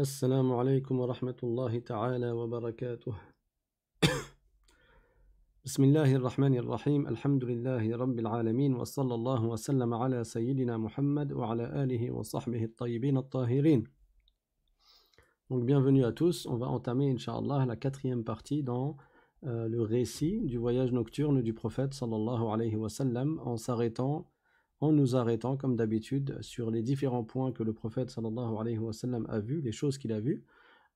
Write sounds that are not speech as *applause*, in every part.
السلام عليكم ورحمة الله تعالى وبركاته بسم الله الرحمن الرحيم الحمد لله رب العالمين وصلى الله وسلم على سيدنا محمد وعلى آله وصحبه الطيبين الطاهرين Donc bienvenue à tous, on va entamer inshallah la quatrième partie dans euh, le récit du voyage nocturne du prophète sallallahu alayhi wa sallam en s'arrêtant en nous arrêtant comme d'habitude sur les différents points que le prophète sallallahu alayhi wa a vus, les choses qu'il a vues,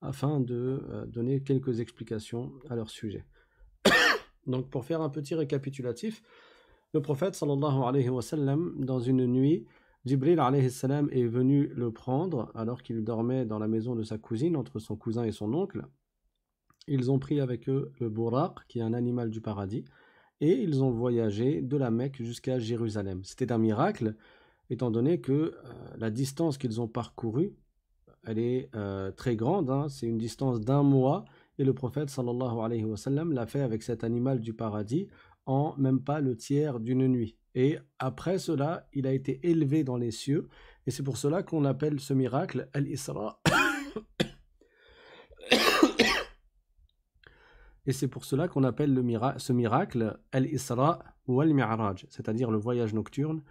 afin de euh, donner quelques explications à leur sujet. *coughs* Donc pour faire un petit récapitulatif, le prophète alayhi wa dans une nuit, Jibril alayhi salam est venu le prendre alors qu'il dormait dans la maison de sa cousine entre son cousin et son oncle. Ils ont pris avec eux le buraq, qui est un animal du paradis, et ils ont voyagé de la Mecque jusqu'à Jérusalem. C'était un miracle, étant donné que euh, la distance qu'ils ont parcourue, elle est euh, très grande, hein. c'est une distance d'un mois, et le prophète sallallahu alayhi wa sallam l'a fait avec cet animal du paradis en même pas le tiers d'une nuit. Et après cela, il a été élevé dans les cieux, et c'est pour cela qu'on appelle ce miracle Al-Isra. Et c'est pour cela qu'on appelle le ce miracle Al-Isra ou Al-Mi'raj, c'est-à-dire le voyage nocturne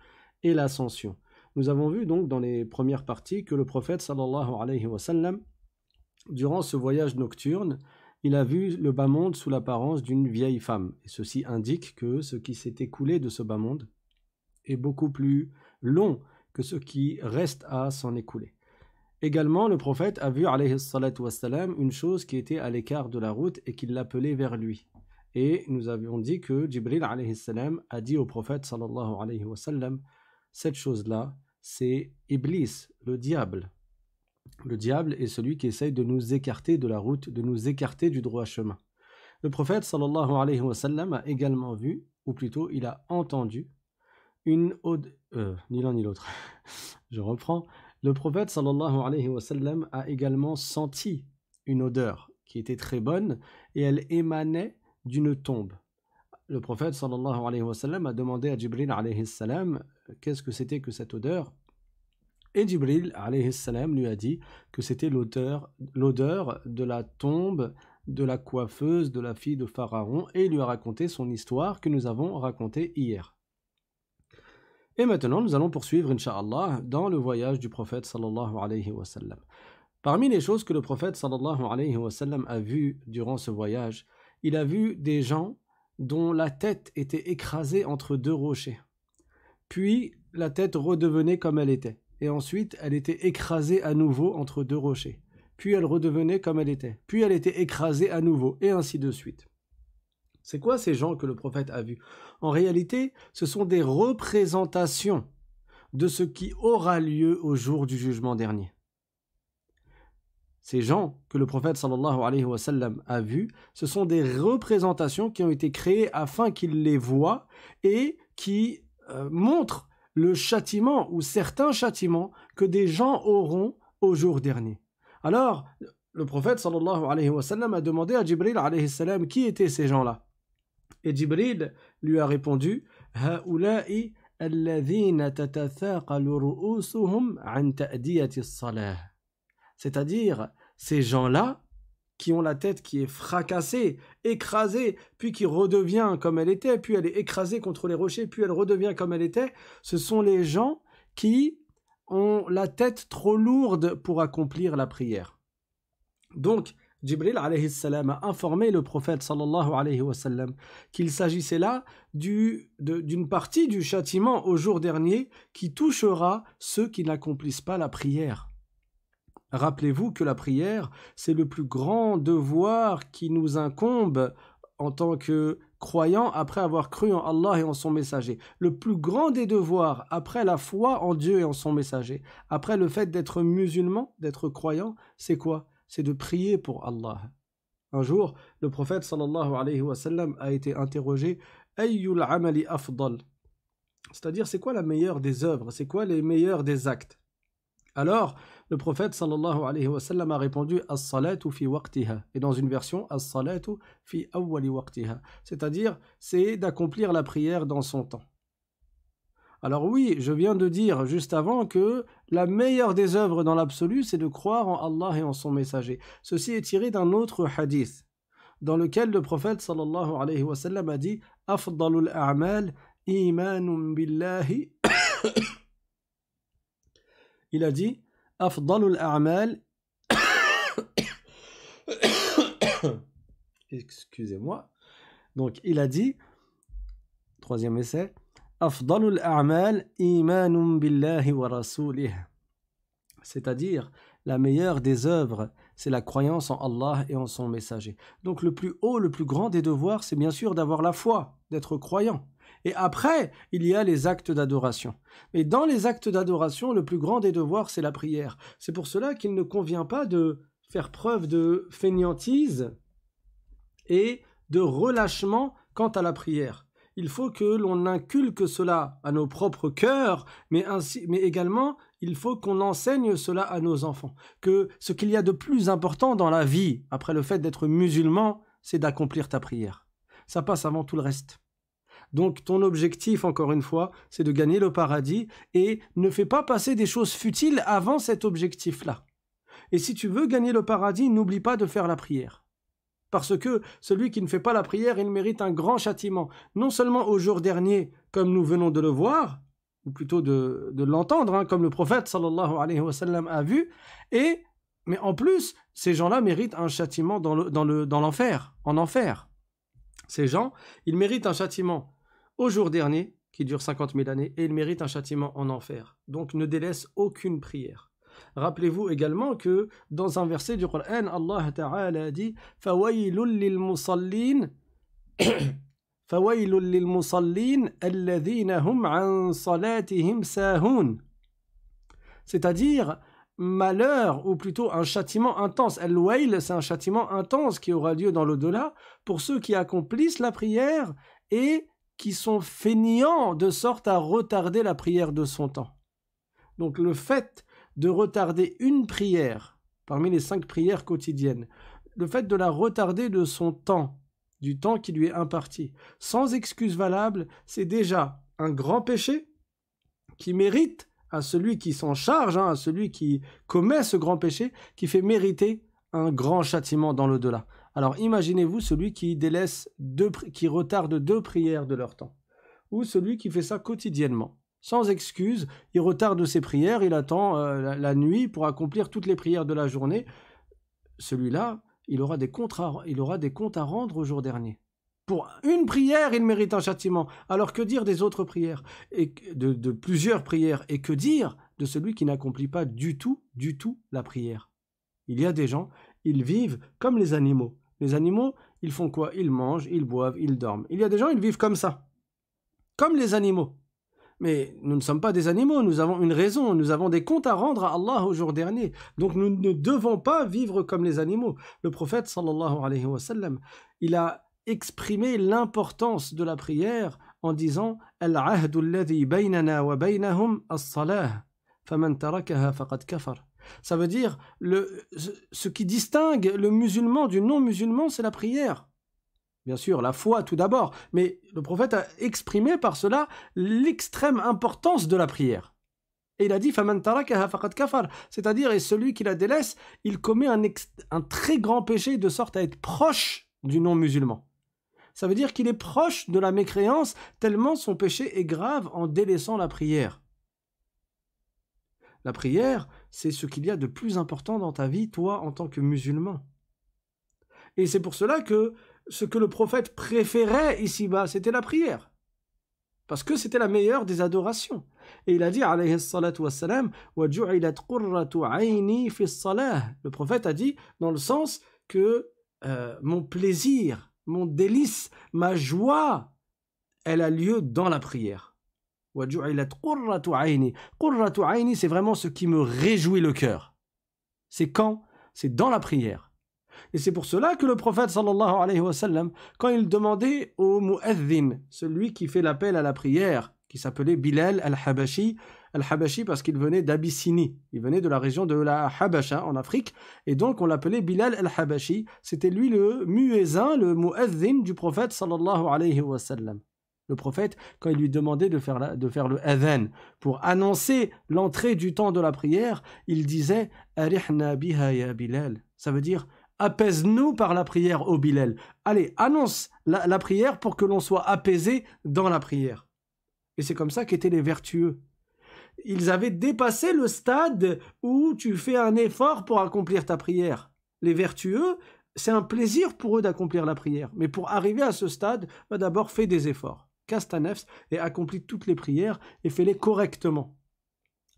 et l'ascension. Nous avons vu donc dans les premières parties que le prophète sallallahu alayhi wa sallam, durant ce voyage nocturne, il a vu le bas monde sous l'apparence d'une vieille femme. Et ceci indique que ce qui s'est écoulé de ce bas monde est beaucoup plus long que ce qui reste à s'en écouler. Également, le prophète a vu, wassalam, une chose qui était à l'écart de la route et qui l'appelait vers lui. Et nous avions dit que Jibril, a dit au prophète, sallallahu alayhi cette chose-là, c'est Iblis, le diable. Le diable est celui qui essaye de nous écarter de la route, de nous écarter du droit chemin. Le prophète, sallallahu alayhi a également vu, ou plutôt il a entendu, une ode... Euh, ni l'un ni l'autre. *laughs* Je reprends. Le prophète sallallahu alayhi wa sallam a également senti une odeur qui était très bonne et elle émanait d'une tombe. Le prophète sallallahu a demandé à Jibril alayhi salam qu'est-ce que c'était que cette odeur et Jibril alayhi salam lui a dit que c'était l'odeur de la tombe de la coiffeuse de la fille de Pharaon et lui a raconté son histoire que nous avons racontée hier. Et maintenant, nous allons poursuivre, inshallah dans le voyage du prophète sallallahu alayhi wa Parmi les choses que le prophète sallallahu alayhi wa a vues durant ce voyage, il a vu des gens dont la tête était écrasée entre deux rochers. Puis la tête redevenait comme elle était. Et ensuite, elle était écrasée à nouveau entre deux rochers. Puis elle redevenait comme elle était. Puis elle était écrasée à nouveau, et ainsi de suite. C'est quoi ces gens que le prophète a vus En réalité, ce sont des représentations de ce qui aura lieu au jour du jugement dernier. Ces gens que le prophète a vus, ce sont des représentations qui ont été créées afin qu'il les voie et qui euh, montrent le châtiment ou certains châtiments que des gens auront au jour dernier. Alors, le prophète a demandé à Jibril qui étaient ces gens-là. Et Jibril lui a répondu C'est-à-dire ces gens-là qui ont la tête qui est fracassée, écrasée, puis qui redevient comme elle était, puis elle est écrasée contre les rochers, puis elle redevient comme elle était, ce sont les gens qui ont la tête trop lourde pour accomplir la prière. Donc, Jibril a informé le prophète qu'il s'agissait là d'une partie du châtiment au jour dernier qui touchera ceux qui n'accomplissent pas la prière. Rappelez-vous que la prière, c'est le plus grand devoir qui nous incombe en tant que croyants après avoir cru en Allah et en son messager. Le plus grand des devoirs après la foi en Dieu et en son messager, après le fait d'être musulman, d'être croyant, c'est quoi c'est de prier pour Allah. Un jour, le prophète sallallahu alayhi wa sallam a été interrogé C'est-à-dire, c'est quoi la meilleure des œuvres C'est quoi les meilleurs des actes Alors, le prophète sallallahu alayhi wa sallam a répondu salatu fi Et dans une version, salatu fi C'est-à-dire, c'est d'accomplir la prière dans son temps. Alors oui, je viens de dire juste avant que la meilleure des œuvres dans l'absolu, c'est de croire en Allah et en son messager. Ceci est tiré d'un autre hadith, dans lequel le prophète sallallahu alayhi wa sallam a dit « Afdalul a'mal imanum billahi *coughs* » Il a dit « Afdalul a'mal *coughs* Excusez-moi. Donc il a dit, troisième essai « c'est-à-dire la meilleure des œuvres, c'est la croyance en Allah et en son messager. Donc le plus haut, le plus grand des devoirs, c'est bien sûr d'avoir la foi, d'être croyant. Et après, il y a les actes d'adoration. Mais dans les actes d'adoration, le plus grand des devoirs, c'est la prière. C'est pour cela qu'il ne convient pas de faire preuve de fainéantise et de relâchement quant à la prière il faut que l'on inculque cela à nos propres cœurs, mais, ainsi, mais également il faut qu'on enseigne cela à nos enfants. Que ce qu'il y a de plus important dans la vie, après le fait d'être musulman, c'est d'accomplir ta prière. Ça passe avant tout le reste. Donc ton objectif, encore une fois, c'est de gagner le paradis et ne fais pas passer des choses futiles avant cet objectif-là. Et si tu veux gagner le paradis, n'oublie pas de faire la prière parce que celui qui ne fait pas la prière, il mérite un grand châtiment, non seulement au jour dernier, comme nous venons de le voir, ou plutôt de, l'entendre, hein, comme le prophète sallallahu a vu, et, mais en plus, ces gens-là méritent un châtiment dans l'enfer, en enfer. Ces gens, ils méritent un châtiment au jour dernier, qui dure 50 000 années, et ils méritent un châtiment en enfer. Donc ne délaisse aucune prière. Rappelez-vous également que dans un verset du Coran, Allah Ta'ala dit *coughs* hum C'est-à-dire malheur ou plutôt un châtiment intense. Al-Wail, c'est un châtiment intense qui aura lieu dans l'au-delà pour ceux qui accomplissent la prière et qui sont fainéants de sorte à retarder la prière de son temps. Donc le fait de retarder une prière parmi les cinq prières quotidiennes, le fait de la retarder de son temps, du temps qui lui est imparti, sans excuse valable, c'est déjà un grand péché qui mérite à celui qui s'en charge, hein, à celui qui commet ce grand péché, qui fait mériter un grand châtiment dans l'au-delà. Alors imaginez-vous celui qui délaisse deux, qui retarde deux prières de leur temps, ou celui qui fait ça quotidiennement sans excuse, il retarde ses prières, il attend euh, la, nuit pour accomplir toutes les prières de la journée. Celui-là, il aura des comptes à, il aura des comptes à rendre au jour dernier. Pour une prière, il mérite un châtiment. Alors que dire des autres prières et de plusieurs prières Et que dire de celui qui n'accomplit pas du tout, du tout la prière Il y a des gens, ils vivent comme les animaux. Les animaux, ils font quoi Ils mangent, ils boivent, ils dorment. Il y a des gens, ils vivent comme ça. Comme les animaux. Mais nous ne sommes pas des animaux, nous avons une raison, nous avons des comptes à rendre à Allah au jour dernier. Donc nous ne devons pas vivre comme les animaux. Le prophète sallallahu alayhi wa sallam, il a exprimé l'importance de la prière en disant Ça veut dire le ce qui distingue le musulman du non-musulman, c'est la prière bien sûr, la foi tout d'abord, mais le prophète a exprimé par cela l'extrême importance de la prière. Et il a dit kafar, c'est-à-dire et celui qui la délaisse, il commet un, un très grand péché de sorte à être proche du non-musulman. Ça veut dire qu'il est proche de la mécréance tellement son péché est grave en délaissant la prière. La prière, c'est ce qu'il y a de plus important dans ta vie, toi, en tant que musulman. Et c'est pour cela que ce que le prophète préférait ici-bas, c'était la prière. Parce que c'était la meilleure des adorations. Et il a dit, alayhi salatu wassalam, Le prophète a dit, dans le sens que euh, mon plaisir, mon délice, ma joie, elle a lieu dans la prière. c'est vraiment ce qui me réjouit le cœur. C'est quand C'est dans la prière. Et c'est pour cela que le prophète sallallahu alayhi wa sallam, quand il demandait au mu'adhin, celui qui fait l'appel à la prière, qui s'appelait Bilal al-Habashi, al-Habashi parce qu'il venait d'Abyssinie, il venait de la région de la Habasha en Afrique, et donc on l'appelait Bilal al-Habashi, c'était lui le muezzin, le mu'adhin du prophète sallallahu alayhi wa sallam. Le prophète, quand il lui demandait de faire, de faire le adhan pour annoncer l'entrée du temps de la prière, il disait « Arihna biha ya Bilal » ça veut dire apaise-nous par la prière, ô Allez, annonce la, prière pour que l'on soit apaisé dans la prière. Et c'est comme ça qu'étaient les vertueux. Ils avaient dépassé le stade où tu fais un effort pour accomplir ta prière. Les vertueux, c'est un plaisir pour eux d'accomplir la prière. Mais pour arriver à ce stade, d'abord fais des efforts. Casse ta nefs et accomplis toutes les prières et fais-les correctement.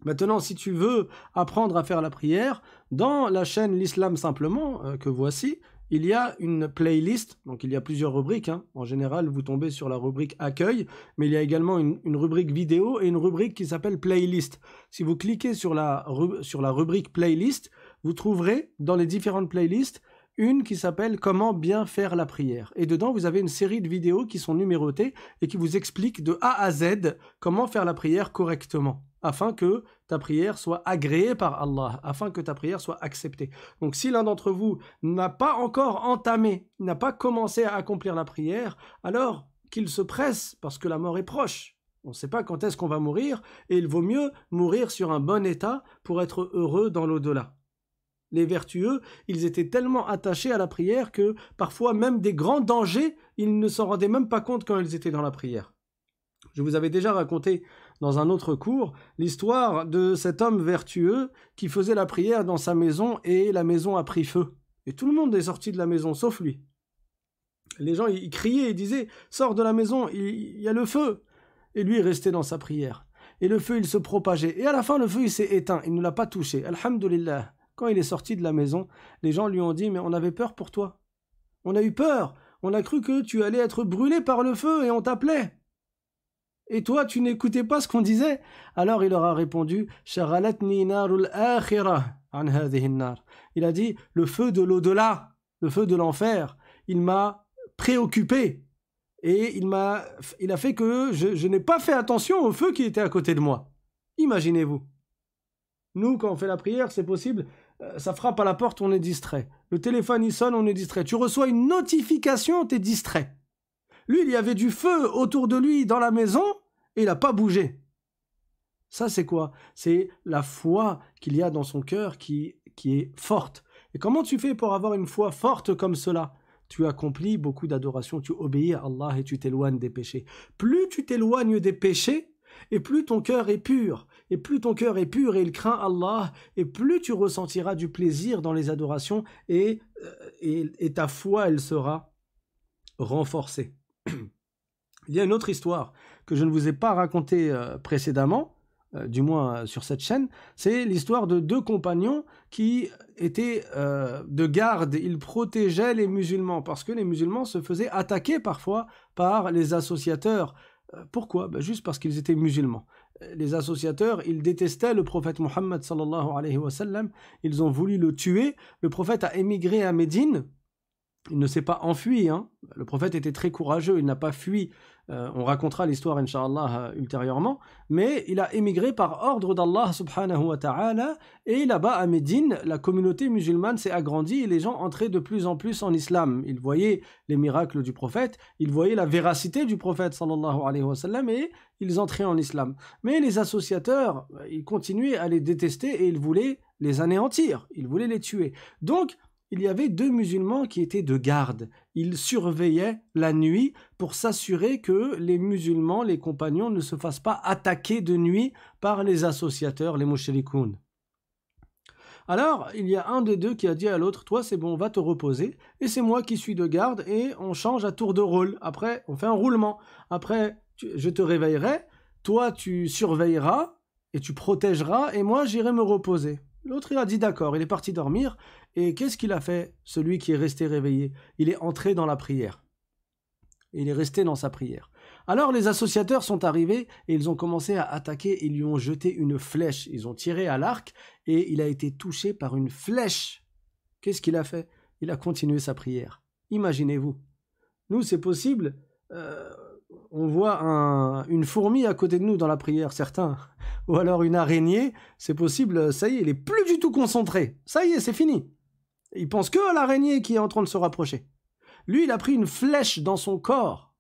Maintenant, si tu veux apprendre à faire la prière, dans la chaîne L'Islam simplement, euh, que voici, il y a une playlist, donc il y a plusieurs rubriques. Hein. En général, vous tombez sur la rubrique accueil, mais il y a également une, rubrique vidéo et une rubrique qui s'appelle playlist. Si vous cliquez sur la, sur la rubrique playlist, vous trouverez dans les différentes playlists une qui s'appelle Comment bien faire la prière. Et dedans, vous avez une série de vidéos qui sont numérotées et qui vous expliquent de A à Z comment faire la prière correctement afin que ta prière soit agréée par Allah, afin que ta prière soit acceptée. Donc si l'un d'entre vous n'a pas encore entamé, n'a pas commencé à accomplir la prière, alors qu'il se presse parce que la mort est proche. On ne sait pas quand est-ce qu'on va mourir, et il vaut mieux mourir sur un bon état pour être heureux dans l'au-delà. Les vertueux, ils étaient tellement attachés à la prière que parfois même des grands dangers, ils ne s'en rendaient même pas compte quand ils étaient dans la prière. Je vous avais déjà raconté dans un autre cours, l'histoire de cet homme vertueux qui faisait la prière dans sa maison et la maison a pris feu. Et tout le monde est sorti de la maison, sauf lui. Les gens, ils criaient, et disaient « Sors de la maison, il y a le feu !» Et lui, il restait dans sa prière. Et le feu, il se propageait. Et à la fin, le feu, il s'est éteint, il ne l'a pas touché. Alhamdulillah quand il est sorti de la maison, les gens lui ont dit Mais on avait peur pour toi. On a eu peur. On a cru que tu allais être brûlé par le feu et on t'appelait. Et toi, tu n'écoutais pas ce qu'on disait Alors il aura répondu Il a dit Le feu de l'au-delà, le feu de l'enfer, il m'a préoccupé. Et il, m'a, il a fait que je, je n'ai pas fait attention au feu qui était à côté de moi. Imaginez-vous. Nous, quand on fait la prière, c'est possible, euh, ça frappe à la porte, on est distrait. Le téléphone, il sonne, on est distrait. Tu reçois une notification, t'es distrait. Lui, il y avait du feu autour de lui dans la maison, et il n'a pas bougé. Ça, c'est quoi C'est la foi qu'il y a dans son cœur qui, qui est forte. Et comment tu fais pour avoir une foi forte comme cela Tu accomplis beaucoup d'adorations, tu obéis à Allah et tu t'éloignes des péchés. Plus tu t'éloignes des péchés, et plus ton cœur est pur, et plus ton cœur est pur et il craint Allah, et plus tu ressentiras du plaisir dans les adorations, et, euh, et ta foi, elle sera renforcée. *clears throat* Il y a une autre histoire que je ne vous ai pas raconté euh, précédemment, euh, du moins euh, sur cette chaîne, c'est l'histoire de deux compagnons qui étaient de garde, ils protégeaient les musulmans, parce que les musulmans se faisaient attaquer parfois par les associateurs. Pourquoi ben, Juste parce qu'ils étaient musulmans les associateurs, ils détestaient le prophète Mohammed sallallahu Ils ont voulu le tuer. Le prophète a émigré à Médine il ne s'est pas enfui. Hein. Le prophète était très courageux, il n'a pas fui. Euh, on racontera l'histoire, Inch'Allah, euh, ultérieurement. Mais il a émigré par ordre d'Allah subhanahu wa ta'ala. Et là-bas, à Médine, la communauté musulmane s'est agrandie et les gens entraient de plus en plus en islam. Ils voyaient les miracles du prophète, ils voyaient la véracité du prophète sallallahu alayhi wa sallam et ils entraient en islam. Mais les associateurs, euh, ils continuaient à les détester et ils voulaient les anéantir, ils voulaient les tuer. Donc, il y avait deux musulmans qui étaient de garde. Ils surveillaient la nuit pour s'assurer que les musulmans, les compagnons, ne se fassent pas attaquer de nuit par les associateurs, les mouchelikoun. Alors, il y a un des deux qui a dit à l'autre, toi c'est bon, va te reposer, et c'est moi qui suis de garde, et on change à tour de rôle. Après, on fait un roulement. Après, je te réveillerai, toi tu surveilleras, et tu protégeras, et moi j'irai me reposer. L'autre, il a dit d'accord, il est parti dormir. Et qu'est-ce qu'il a fait, celui qui est resté réveillé Il est entré dans la prière. Il est resté dans sa prière. Alors les associateurs sont arrivés et ils ont commencé à attaquer. Ils lui ont jeté une flèche. Ils ont tiré à l'arc et il a été touché par une flèche. Qu'est-ce qu'il a fait Il a continué sa prière. Imaginez-vous. Nous, c'est possible. Euh, on voit un, une fourmi à côté de nous dans la prière, certains, ou alors une araignée, c'est possible, ça y est, il est plus du tout concentré. Ça y est, c'est fini. Il pense que à l'araignée qui est en train de se rapprocher. Lui, il a pris une flèche dans son corps.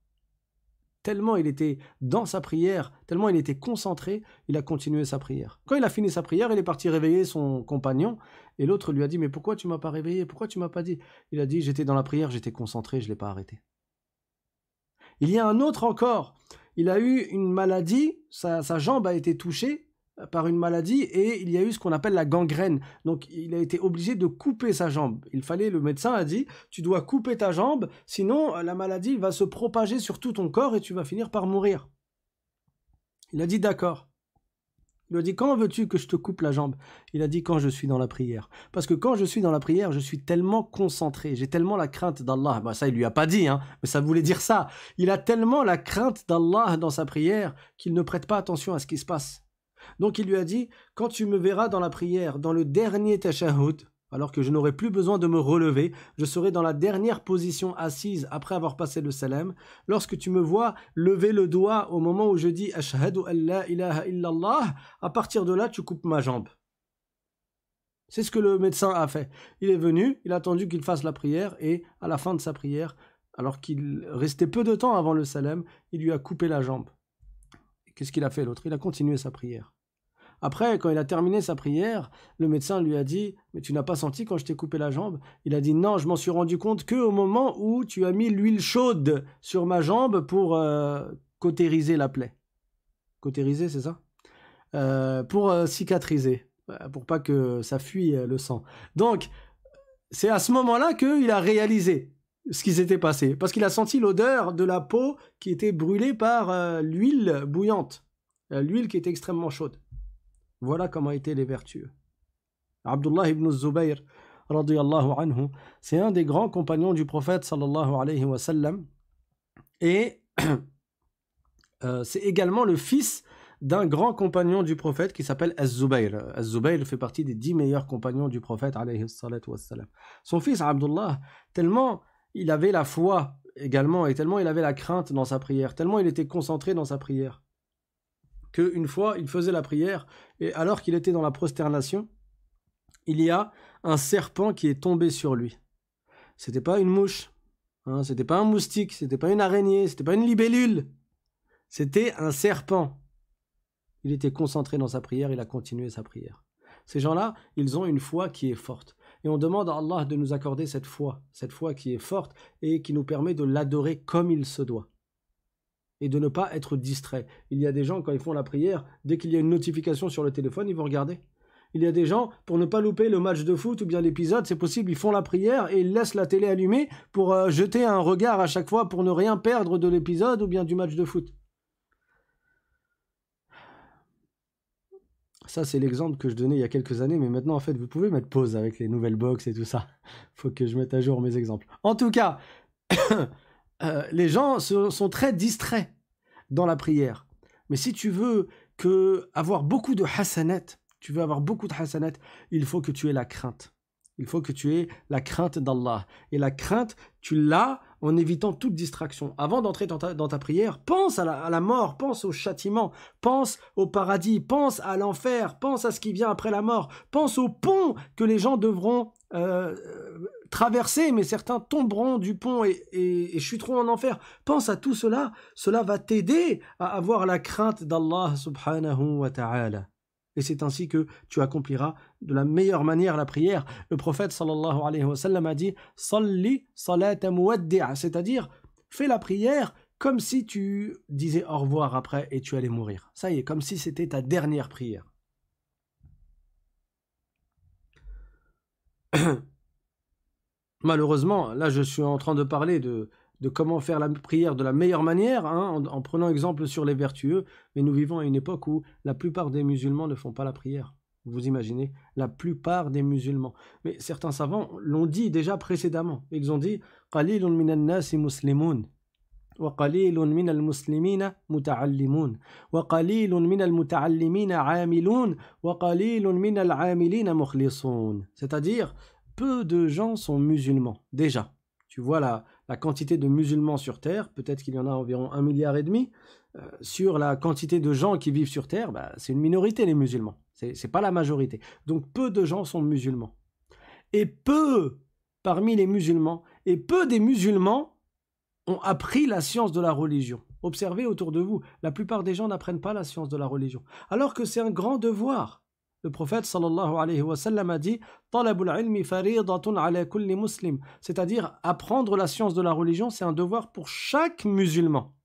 Tellement il était dans sa prière, tellement il était concentré, il a continué sa prière. Quand il a fini sa prière, il est parti réveiller son compagnon, et l'autre lui a dit Mais pourquoi tu m'as pas réveillé Pourquoi tu m'as pas dit Il a dit J'étais dans la prière, j'étais concentré, je ne l'ai pas arrêté. Il y a un autre encore. Il a eu une maladie, sa, jambe a été touchée euh, par une maladie et il y a eu ce qu'on appelle la gangrène. Donc il a été obligé de couper sa jambe. Il fallait, le médecin a dit, tu dois couper ta jambe, sinon euh, la maladie va se propager sur tout ton corps et tu vas finir par mourir. Il a dit d'accord. Il lui a dit quand veux-tu que je te coupe la jambe Il a dit Quand je suis dans la prière. Parce que quand je suis dans la prière, je suis tellement concentré, j'ai tellement la crainte d'Allah. Bah, ça, il lui a pas dit, hein, mais ça voulait dire ça. Il a tellement la crainte d'Allah dans sa prière qu'il ne prête pas attention à ce qui se passe. Donc il lui a dit Quand tu me verras dans la prière, dans le dernier tashahhud, alors que je n'aurai plus besoin de me relever, je serai dans la dernière position assise après avoir passé le salam. Lorsque tu me vois lever le doigt au moment où je dis Ashhadu Allah ilaha illallah, à partir de là, tu coupes ma jambe. C'est ce que le médecin a fait. Il est venu, il a attendu qu'il fasse la prière et à la fin de sa prière, alors qu'il restait peu de temps avant le salam, il lui a coupé la jambe. Qu'est-ce qu'il a fait l'autre Il a continué sa prière. Après, quand il a terminé sa prière, le médecin lui a dit Mais tu n'as pas senti quand je t'ai coupé la jambe Il a dit Non, je m'en suis rendu compte qu'au moment où tu as mis l'huile chaude sur ma jambe pour euh, cautériser la plaie. Cautériser, c'est ça euh, Pour euh, cicatriser, pour pas que ça fuit le sang. Donc, c'est à ce moment-là qu'il a réalisé ce qui s'était passé, parce qu'il a senti l'odeur de la peau qui était brûlée par l'huile bouillante, l'huile qui était extrêmement chaude. Voilà comment étaient les vertueux. Abdullah ibn Zubayr, c'est un des grands compagnons du prophète, et *clears throat* euh, c'est également le fils d'un grand compagnon du prophète qui s'appelle Az-Zubayr. Az-Zubayr fait partie des dix meilleurs compagnons du prophète, Son fils, Abdullah, tellement il avait la foi également, et tellement il avait la crainte dans sa prière, tellement il était concentré dans sa prière, qu'une fois, il faisait la prière, et alors qu'il était dans la prosternation, il y a un serpent qui est tombé sur lui. C'était pas une mouche, ce hein, c'était pas un moustique, c'était pas une araignée, c'était pas une libellule, c'était un serpent. Il était concentré dans sa prière, il a continué sa prière. Ces gens-là, ils ont une foi qui est forte. Et on demande à Allah de nous accorder cette foi, cette foi qui est forte et qui nous permet de l'adorer comme il se doit et de ne pas être distrait. Il y a des gens, quand ils font la prière, dès qu'il y a une notification sur le téléphone, ils vont regarder. Il y a des gens, pour ne pas louper le match de foot ou bien l'épisode, c'est possible, ils font la prière et ils laissent la télé allumée pour euh, jeter un regard à chaque fois pour ne rien perdre de l'épisode ou bien du match de foot. Ça, c'est l'exemple que je donnais il y a quelques années, mais maintenant, en fait, vous pouvez mettre pause avec les nouvelles box et tout ça. *laughs* Faut que je mette à jour mes exemples. En tout cas, *coughs* Euh, les gens sont très distraits dans la prière. Mais si tu veux que avoir beaucoup de hassanet, tu veux avoir beaucoup de il faut que tu aies la crainte. Il faut que tu aies la crainte d'Allah. Et la crainte, tu l'as en évitant toute distraction. Avant d'entrer dans, ta, prière, pense à la, mort, pense au châtiment, pense au paradis, pense à l'enfer, pense à ce qui vient après la mort, pense au pont que les gens devront euh, euh, Traverser, mais certains tomberont du pont et, chuteront en enfer. Pense à tout cela, cela va t'aider à avoir la crainte d'Allah subhanahu wa Et c'est ainsi que tu accompliras de la meilleure manière la prière. Le prophète sallallahu alayhi wa sallam a dit Salli salata c'est-à-dire fais la prière comme si tu disais au revoir après et tu allais mourir. Ça y est, comme si c'était ta dernière prière. *coughs* malheureusement, là je suis en train de parler de, de comment faire la prière de la meilleure manière, hein, en, prenant exemple sur les vertueux, mais nous vivons à une époque où la plupart des musulmans ne font pas la prière. Vous imaginez La plupart des musulmans. Mais certains savants l'ont dit déjà précédemment. Ils ont dit « Qalilun minan nasi c'est-à-dire peu de gens sont musulmans déjà tu vois la, la quantité de musulmans sur terre peut-être qu'il y en a environ un milliard et demi euh, sur la quantité de gens qui vivent sur terre bah, c'est une minorité les musulmans Ce c'est pas la majorité donc peu de gens sont musulmans et peu parmi les musulmans et peu des musulmans ont appris la science de la religion. Observez autour de vous, la plupart des gens n'apprennent pas la science de la religion, alors que c'est un grand devoir. Le prophète sallallahu alayhi wa sallam a dit ilmi ala kulli muslim, c'est-à-dire apprendre la science de la religion, c'est un devoir pour chaque musulman.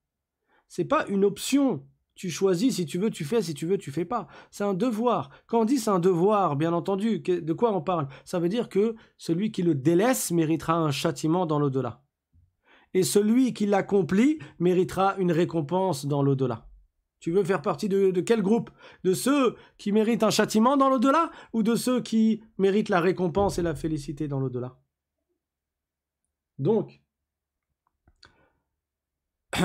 C'est pas une option. Tu choisis si tu veux, tu fais, si tu veux, tu fais pas. C'est un devoir. Quand on dit c'est un devoir, bien entendu, de quoi on parle Ça veut dire que celui qui le délaisse méritera un châtiment dans l'au-delà et celui qui l'accomplit méritera une récompense dans l'au-delà. Tu veux faire partie de, quel groupe De ceux qui méritent un châtiment dans l'au-delà ou de ceux qui méritent la récompense et la félicité dans l'au-delà Donc, *clears throat*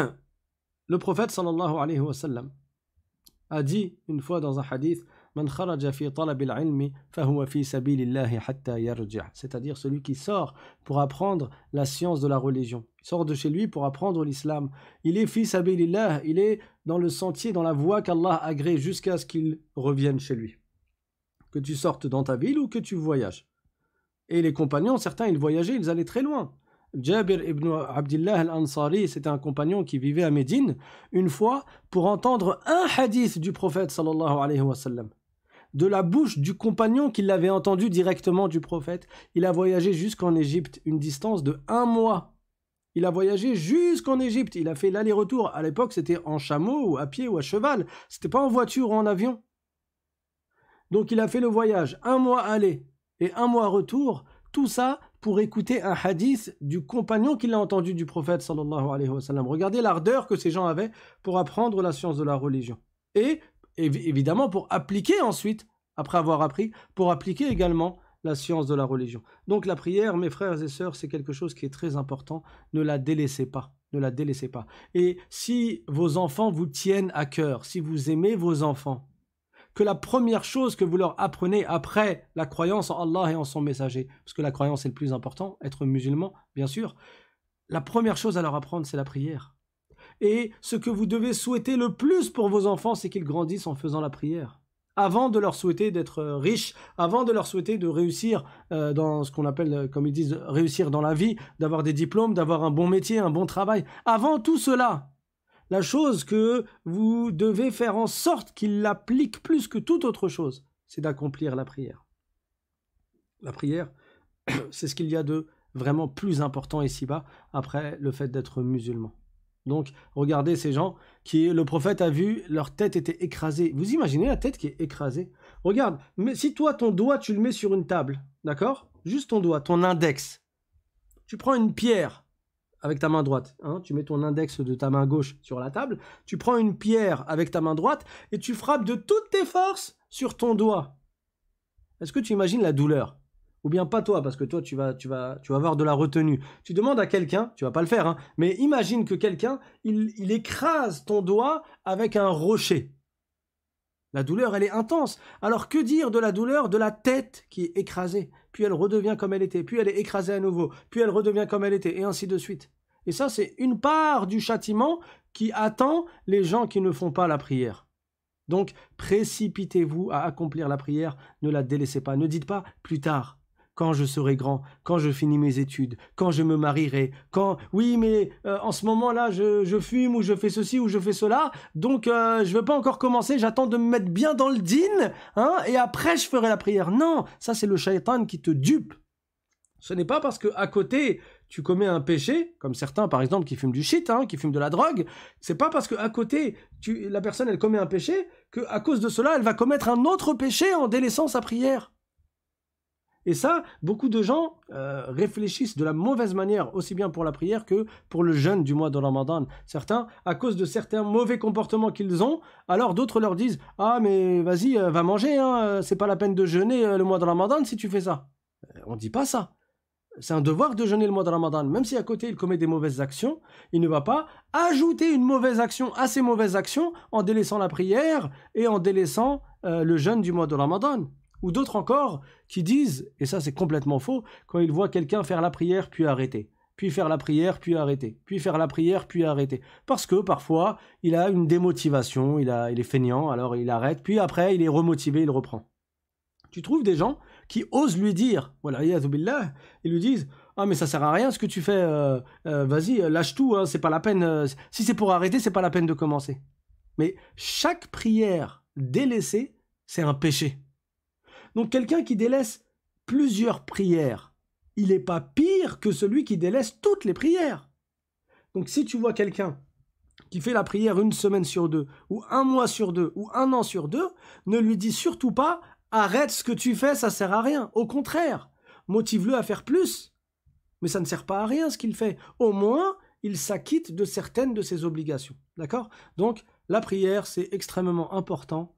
le prophète sallallahu alayhi wa sallam a dit une fois dans un hadith c'est-à-dire celui qui sort pour apprendre la science de la religion. sort de chez lui pour apprendre l'islam. Il est à sabilillah, il est dans le sentier, dans la voie qu'Allah agrée jusqu'à ce qu'il revienne chez lui. Que tu sortes dans ta ville ou que tu voyages. Et les compagnons, certains, ils voyageaient, ils allaient très loin. Jabir ibn Abdullah al-Ansari, c'était un compagnon qui vivait à Médine, une fois, pour entendre un hadith du prophète sallallahu alayhi wa sallam de la bouche du compagnon qui l'avait entendu directement du prophète. Il a voyagé jusqu'en Égypte, une distance de un mois. Il a voyagé jusqu'en Égypte. Il a fait l'aller-retour. À l'époque, c'était en chameau, ou à pied ou à cheval. C'était pas en voiture ou en avion. Donc il a fait le voyage, un mois aller et un mois retour, tout ça pour écouter un hadith du compagnon qui l'a entendu du prophète Regardez l'ardeur que ces gens avaient pour apprendre la science de la religion. Et évidemment pour appliquer ensuite, après avoir appris, pour appliquer également la science de la religion. Donc la prière, mes frères et sœurs, c'est quelque chose qui est très important. Ne la délaissez pas. Ne la délaissez pas. Et si vos enfants vous tiennent à cœur, si vous aimez vos enfants, que la première chose que vous leur apprenez après la croyance en Allah et en son messager, parce que la croyance est le plus important, être musulman, bien sûr, la première chose à leur apprendre, c'est la prière. Et ce que vous devez souhaiter le plus pour vos enfants, c'est qu'ils grandissent en faisant la prière. Avant de leur souhaiter d'être euh, riches, avant de leur souhaiter de réussir euh, dans ce qu'on appelle, euh, comme ils disent, réussir dans la vie, d'avoir des diplômes, d'avoir un bon métier, un bon travail. Avant tout cela, la chose que vous devez faire en sorte qu'ils l'appliquent plus que toute autre chose, c'est d'accomplir la prière. La prière, *clears throat* c'est ce qu'il y a de vraiment plus important ici-bas après le fait d'être musulman. Donc, regardez ces gens qui, le prophète a vu, leur tête était écrasée. Vous imaginez la tête qui est écrasée Regarde, mais si toi, ton doigt, tu le mets sur une table, d'accord Juste ton doigt, ton index. Tu prends une pierre avec ta main droite, hein, tu mets ton index de ta main gauche sur la table, tu prends une pierre avec ta main droite et tu frappes de toutes tes forces sur ton doigt. Est-ce que tu imagines la douleur ou bien pas toi, parce que toi, tu vas, tu vas, tu vas avoir de la retenue. Tu demandes à quelqu'un, tu vas pas le faire, hein, mais imagine que quelqu'un, il, il, écrase ton doigt avec un rocher. La douleur, elle est intense. Alors que dire de la douleur de la tête qui est écrasée, puis elle redevient comme elle était, puis elle est écrasée à nouveau, puis elle redevient comme elle était, et ainsi de suite. Et ça, c'est une part du châtiment qui attend les gens qui ne font pas la prière. Donc, précipitez-vous à accomplir la prière, ne la délaissez pas, ne dites pas plus tard quand je serai grand, quand je finis mes études, quand je me marierai, quand oui mais euh, en ce moment-là je, fume ou je fais ceci ou je fais cela, donc euh, je ne veux pas encore commencer, j'attends de me mettre bien dans le din, hein, et après je ferai la prière. Non, ça c'est le shaitan qui te dupe. Ce n'est pas parce que à côté tu commets un péché, comme certains par exemple qui fument du shit, hein, qui fument de la drogue, c'est pas parce que à côté tu, la personne elle commet un péché que à cause de cela elle va commettre un autre péché en délaissant sa prière. Et ça, beaucoup de gens euh, réfléchissent de la mauvaise manière, aussi bien pour la prière que pour le jeûne du mois de Ramadan. Certains, à cause de certains mauvais comportements qu'ils ont, alors d'autres leur disent Ah, mais vas-y, euh, va manger, hein, euh, c'est pas la peine de jeûner le mois de Ramadan si tu fais ça. on dit pas ça. C'est un devoir de jeûner le mois de Ramadan. Même si à côté il commet des mauvaises actions, il ne va pas ajouter une mauvaise action à ses mauvaises actions en délaissant la prière et en délaissant le jeûne du mois de Ramadan. Ou d'autres encore qui disent, et ça c'est complètement faux, quand ils voient quelqu'un faire la prière puis arrêter, puis faire la prière puis arrêter, puis faire la prière puis arrêter. Parce que parfois il a une démotivation, il, a, est feignant, alors il arrête, puis après il est remotivé, il reprend. Tu trouves des gens qui osent lui dire, voilà, ils lui disent ah mais ça sert à rien ce que tu fais, euh, euh, vas-y, euh, lâche tout, hein, c'est pas la peine, si c'est pour arrêter, c'est pas la peine de commencer. Mais chaque prière délaissée, c'est un péché. Donc quelqu'un qui délaisse plusieurs prières, il n'est pas pire que celui qui délaisse toutes les prières. Donc si tu vois quelqu'un qui fait la prière une semaine sur deux, ou un mois sur deux, ou un an sur deux, ne lui dis surtout pas arrête ce que tu fais, ça sert à rien. Au contraire, motive-le à faire plus. Mais ça ne sert pas à rien ce qu'il fait. Au moins, il s'acquitte de certaines de ses obligations. D'accord Donc, la prière, c'est extrêmement important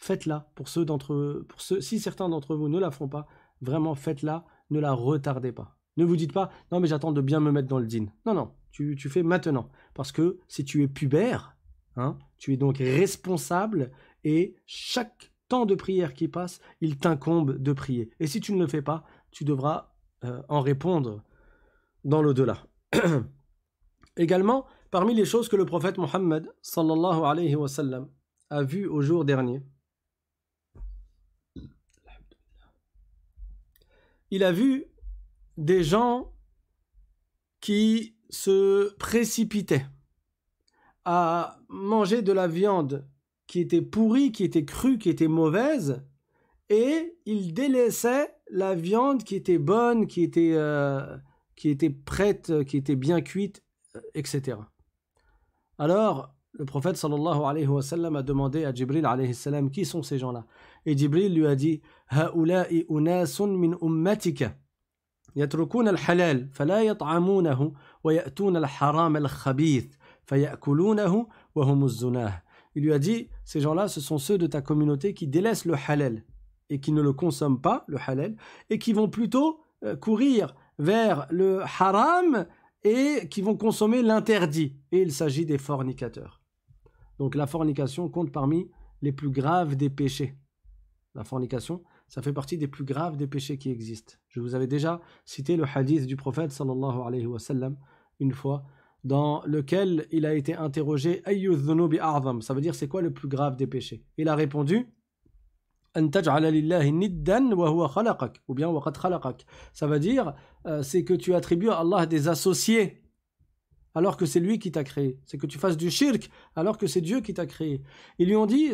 faites-la. Pour ceux d'entre pour ceux, si certains d'entre vous ne la font pas, vraiment faites-la, ne la retardez pas. Ne vous dites pas, non mais j'attends de bien me mettre dans le din. Non, non, tu, tu, fais maintenant. Parce que si tu es pubère, hein, tu es donc responsable et chaque temps de prière qui passe, il t'incombe de prier. Et si tu ne le fais pas, tu devras euh, en répondre dans l'au-delà. *clears throat* Également, parmi les choses que le prophète Mohammed sallallahu alayhi wa sallam, a vu au jour dernier, il a vu des gens qui se précipitaient à manger de la viande qui était pourrie, qui était crue, qui était mauvaise, et ils délaissaient la viande qui était bonne, qui était, euh, qui était prête, qui était bien cuite, euh, etc. Alors, le prophète sallallahu a demandé à Djibril qui sont ces gens-là. Et Jibril lui a dit « il lui a dit, ces gens-là, ce sont ceux de ta communauté qui délaissent le halal et qui ne le consomment pas, le halal, et qui vont plutôt euh, courir vers le haram et qui vont consommer l'interdit. Et il s'agit des fornicateurs. Donc la fornication compte parmi les plus graves des péchés. La fornication ça fait partie des plus graves des péchés qui existent. Je vous avais déjà cité le hadith du prophète sallallahu alayhi wa sallam une fois, dans lequel il a été interrogé Ça veut dire c'est quoi le plus grave des péchés Il a répondu ou bien ça veut dire euh, c'est que tu attribues à Allah des associés alors que c'est lui qui t'a créé. C'est que tu fasses du shirk alors que c'est Dieu qui t'a créé. Ils lui ont dit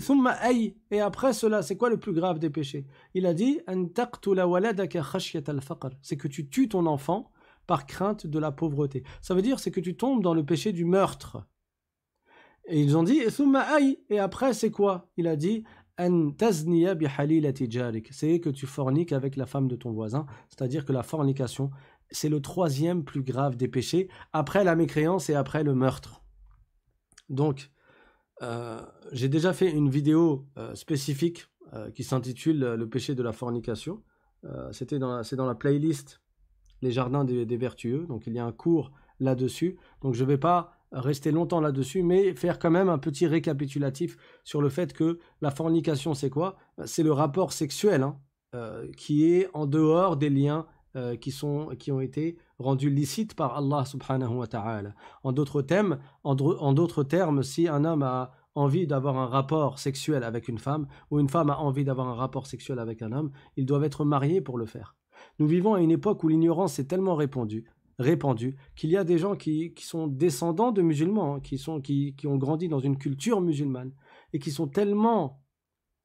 et après cela, c'est quoi le plus grave des péchés Il a dit C'est que tu tues ton enfant par crainte de la pauvreté. Ça veut dire c'est que tu tombes dans le péché du meurtre. Et ils ont dit et après c'est quoi Il a dit c'est que tu forniques avec la femme de ton voisin, c'est-à-dire que la fornication c'est le troisième plus grave des péchés, après la mécréance et après le meurtre. Donc, euh, j'ai déjà fait une vidéo euh, spécifique euh, qui s'intitule Le péché de la fornication. C'était c'est dans la playlist Les jardins des, vertueux. Donc, il y a un cours là-dessus. Donc, je ne vais pas rester longtemps là-dessus, mais faire quand même un petit récapitulatif sur le fait que la fornication, c'est quoi C'est le rapport sexuel hein, qui est en dehors des liens euh, qui, sont, qui ont été rendus licites par Allah subhanahu wa ta'ala. En d'autres termes, en d'autres termes, si un homme a envie d'avoir un rapport sexuel avec une femme, ou une femme a envie d'avoir un rapport sexuel avec un homme, ils doivent être mariés pour le faire. Nous vivons à une époque où l'ignorance est tellement répandue, répandue qu'il y a des gens qui, qui sont descendants de musulmans, hein, qui, sont, qui, qui ont grandi dans une culture musulmane, et qui sont tellement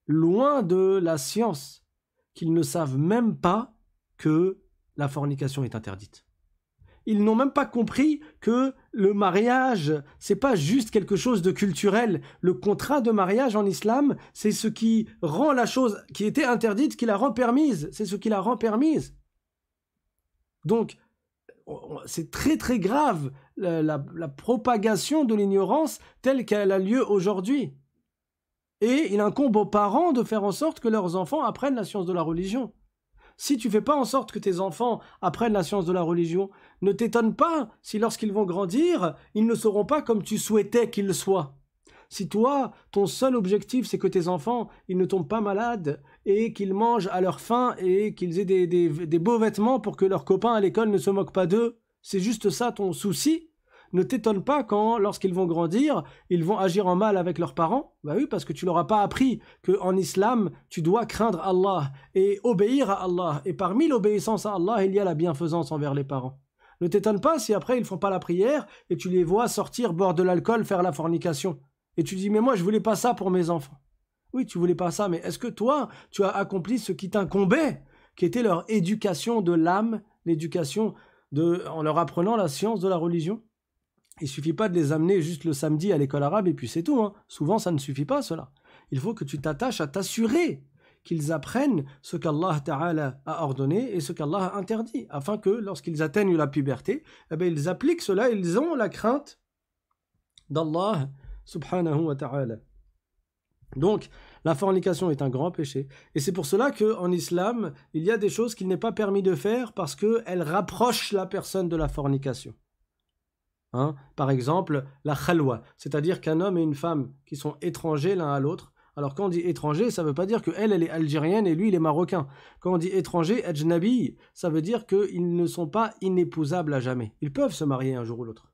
loin de la science qu'ils ne savent même pas que la fornication est interdite. Ils n'ont même pas compris que le mariage, c'est pas juste quelque chose de culturel. Le contrat de mariage en islam, c'est ce qui rend la chose qui était interdite, qui la rend permise. C'est ce qui la rend permise. Donc, c'est très très grave la, la propagation de l'ignorance telle qu'elle a lieu aujourd'hui. Et il incombe aux parents de faire en sorte que leurs enfants apprennent la science de la religion si tu fais pas en sorte que tes enfants apprennent la science de la religion, ne t'étonne pas si lorsqu'ils vont grandir, ils ne seront pas comme tu souhaitais qu'ils soient. Si toi, ton seul objectif, c'est que tes enfants, ils ne tombent pas malades et qu'ils mangent à leur faim et qu'ils aient des, des beaux vêtements pour que leurs copains à l'école ne se moquent pas d'eux, c'est juste ça ton souci, ne t'étonne pas quand, lorsqu'ils vont grandir, ils vont agir en mal avec leurs parents. Bah oui, parce que tu leur as pas appris qu'en islam, tu dois craindre Allah et obéir à Allah. Et parmi l'obéissance à Allah, il y a la bienfaisance envers les parents. Ne t'étonne pas si après ils font pas la prière et tu les vois sortir, boire de l'alcool, faire la fornication. Et tu dis, mais moi je voulais pas ça pour mes enfants. Oui, tu voulais pas ça, mais est-ce que toi, tu as accompli ce qui t'incombait, qui était leur éducation de l'âme, l'éducation de, en leur apprenant la science de la religion il suffit pas de les amener juste le samedi à l'école arabe et puis c'est tout. Hein. Souvent, ça ne suffit pas cela. Il faut que tu t'attaches à t'assurer qu'ils apprennent ce qu'Allah Ta'ala a ordonné et ce qu'Allah a interdit, afin que lorsqu'ils atteignent la puberté, eh ben, ils appliquent cela, ils ont la crainte d'Allah Subhanahu wa Ta'ala. Donc, la fornication est un grand péché. Et c'est pour cela qu'en islam, il y a des choses qu'il n'est pas permis de faire parce qu'elles rapprochent la personne de la fornication. Hein. Par exemple, la khalwa, c'est-à-dire qu'un homme et une femme qui sont étrangers l'un à l'autre. Alors quand on dit étranger, ça ne veut pas dire qu'elle elle, est algérienne et lui, il est marocain. Quand on dit étranger, ajnabi, ça veut dire qu'ils ne sont pas inépousables à jamais. Ils peuvent se marier un jour ou l'autre.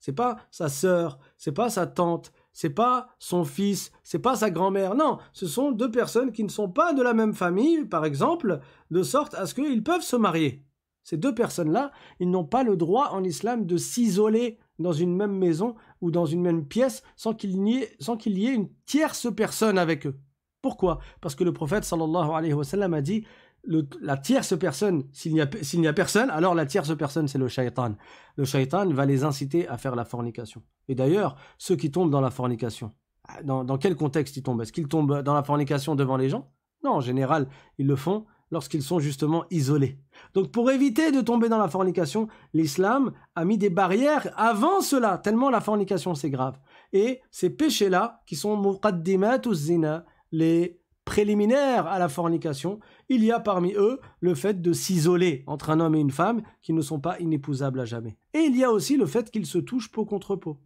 C'est pas sa sœur, c'est pas sa tante, c'est pas son fils, c'est pas sa grand-mère. Non, ce sont deux personnes qui ne sont pas de la même famille, par exemple, de sorte à ce qu'ils peuvent se marier. Ces deux personnes-là, ils n'ont pas le droit en islam de s'isoler dans une même maison ou dans une même pièce sans qu'il y, ait, y ait une tierce personne avec eux. Pourquoi Parce que le prophète sallallahu alayhi wa sallam a dit la tierce personne, s'il n'y a, personne, alors la tierce personne, c'est le shaitan. Le shaitan va les inciter à faire la fornication. Et d'ailleurs, ceux qui tombent dans la fornication, ah, dans, dans quel contexte ils tombent Est-ce qu'ils tombent dans la fornication devant les gens Non, en général, ils le font lorsqu'ils sont justement isolés. Donc pour éviter de tomber dans la fornication, l'islam a mis des barrières avant cela, tellement la fornication c'est grave. Et ces péchés-là, qui sont zina, les préliminaires à la fornication, il y a parmi eux le fait de s'isoler entre un homme et une femme qui ne sont pas inépousables à jamais. Et il y a aussi le fait qu'ils se touchent peau contre peau.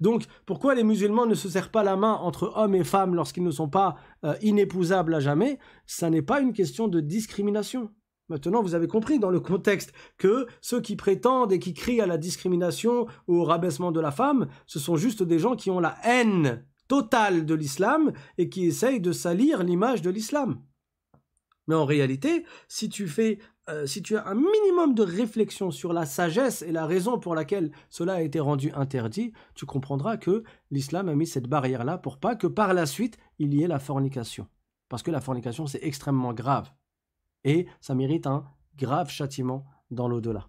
Donc pourquoi les musulmans ne se serrent pas la main entre hommes et femmes lorsqu'ils ne sont pas euh, inépousables à jamais Ça n'est pas une question de discrimination. Maintenant, vous avez compris dans le contexte que ceux qui prétendent et qui crient à la discrimination ou au rabaissement de la femme, ce sont juste des gens qui ont la haine totale de l'islam et qui essayent de salir l'image de l'islam. Mais en réalité, si tu fais euh, si tu as un minimum de réflexion sur la sagesse et la raison pour laquelle cela a été rendu interdit, tu comprendras que l'islam a mis cette barrière-là pour pas que par la suite il y ait la fornication. Parce que la fornication, c'est extrêmement grave. Et ça mérite un grave châtiment dans l'au-delà.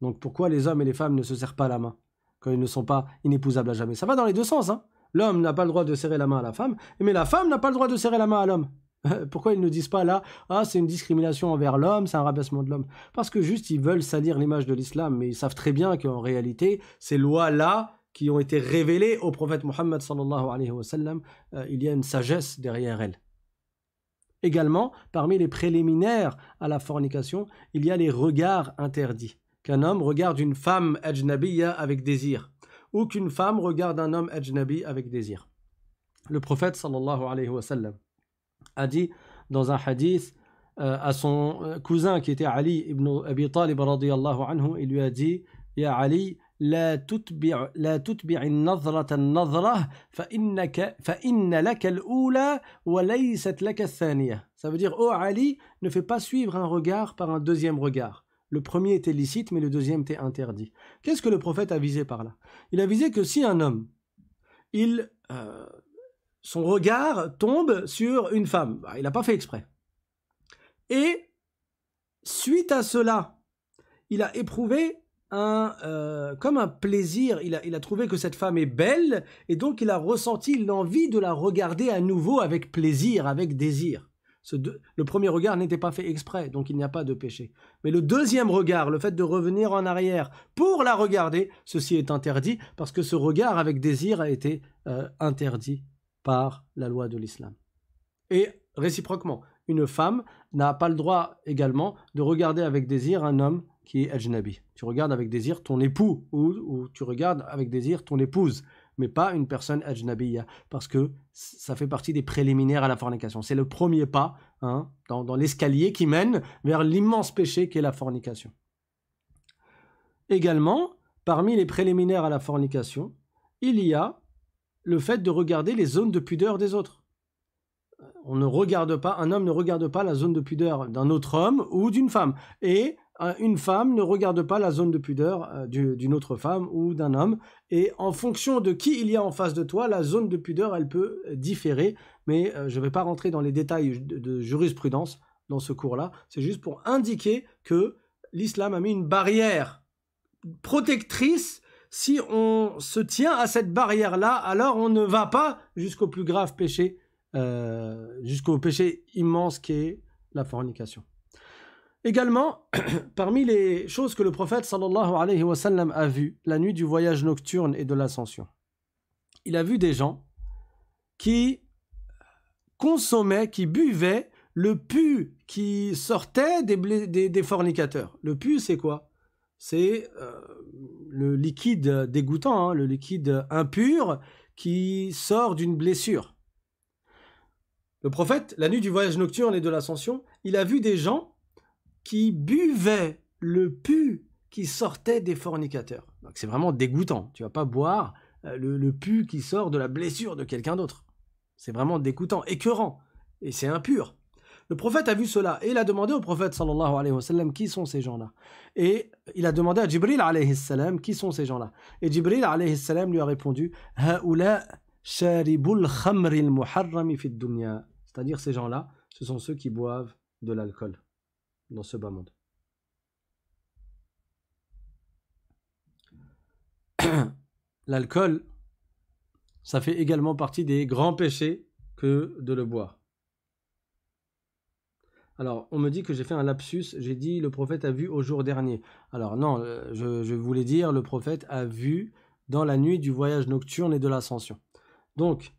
Donc pourquoi les hommes et les femmes ne se serrent pas la main quand ils ne sont pas inépousables à jamais Ça va dans les deux sens. Hein L'homme n'a pas le droit de serrer la main à la femme, mais la femme n'a pas le droit de serrer la main à l'homme. *laughs* Pourquoi ils ne disent pas là Ah, c'est une discrimination envers l'homme, c'est un rabaissement de l'homme Parce que juste ils veulent salir l'image de l'islam, mais ils savent très bien qu'en réalité, ces lois-là qui ont été révélées au prophète Mohammed euh, il y a une sagesse derrière elles. Également, parmi les préliminaires à la fornication, il y a les regards interdits. Qu'un homme regarde une femme ajnabiya avec désir, ou qu'une femme regarde un homme ajnabi avec désir. Le prophète sallallahu alayhi wa sallam a dit dans un hadith euh, à son euh, cousin qui était Ali ibn Abi Talib anhu, il lui a dit Ya Ali, fa fa inna laka l'oula wa laka thaniya. Ça veut dire oh Ali, ne fais pas suivre un regard par un deuxième regard. Le premier était licite mais le deuxième était interdit. Qu'est-ce que le prophète a visé par là Il a visé que si un homme il euh, son regard tombe sur une femme. Bah, il n'a pas fait exprès. Et suite à cela, il a éprouvé un, euh, comme un plaisir. Il a, trouvé que cette femme est belle et donc il a ressenti l'envie de la regarder à nouveau avec plaisir, avec désir. le premier regard n'était pas fait exprès, donc il n'y a pas de péché. Mais le deuxième regard, le fait de revenir en arrière pour la regarder, ceci est interdit parce que ce regard avec désir a été euh, interdit par la loi de l'islam. Et réciproquement, une femme n'a pas le droit également de regarder avec désir un homme qui est ajnabi. Tu regardes avec désir ton époux ou, tu regardes avec désir ton épouse, mais pas une personne ajnabiya, parce que ça fait partie des préliminaires à la fornication. C'est le premier pas hein, dans l'escalier qui mène vers l'immense péché qu'est la fornication. Également, parmi les préliminaires à la fornication, il y a le fait de regarder les zones de pudeur des autres. On ne regarde pas, un homme ne regarde pas la zone de pudeur d'un autre homme ou d'une femme. Et euh, une femme ne regarde pas la zone de pudeur euh, d'une autre femme ou d'un homme. Et en fonction de qui il y a en face de toi, la zone de pudeur, elle peut euh, différer. Mais je ne vais pas rentrer dans les détails de, jurisprudence dans ce cours-là. C'est juste pour indiquer que l'islam a mis une barrière protectrice si on se tient à cette barrière-là, alors on ne va pas jusqu'au plus grave péché, euh, jusqu'au péché immense qui est la fornication. Également, *clears throat* parmi les choses que le prophète sallallahu alayhi wa sallam a vues la nuit du voyage nocturne et de l'ascension, il a vu des gens qui consommaient, qui buvaient le pu qui sortait des, des fornicateurs. Le pu, c'est quoi c'est euh, le liquide dégoûtant, hein, le liquide impur qui sort d'une blessure. Le prophète, la nuit du voyage nocturne et de l'ascension, il a vu des gens qui buvaient le pu qui sortait des fornicateurs. Donc c'est vraiment dégoûtant. Tu vas pas boire euh, le, le pu qui sort de la blessure de quelqu'un d'autre. C'est vraiment dégoûtant, écœurant, et c'est impur. Le prophète a vu cela et il a demandé au prophète sallallahu alayhi wa sallam qui sont ces gens-là. Et il a demandé à Jibril alayhi salam qui sont ces gens-là. Et Jibril alayhi salam lui a répondu C'est-à-dire ces gens-là, ce sont ceux qui boivent de l'alcool dans ce bas monde. L'alcool, ça fait également partie des grands péchés que de le boire. Alors, on me dit que j'ai fait un lapsus, j'ai dit le prophète a vu au jour dernier. Alors non, euh, je, voulais dire le prophète a vu dans la nuit du voyage nocturne et de l'ascension. Donc,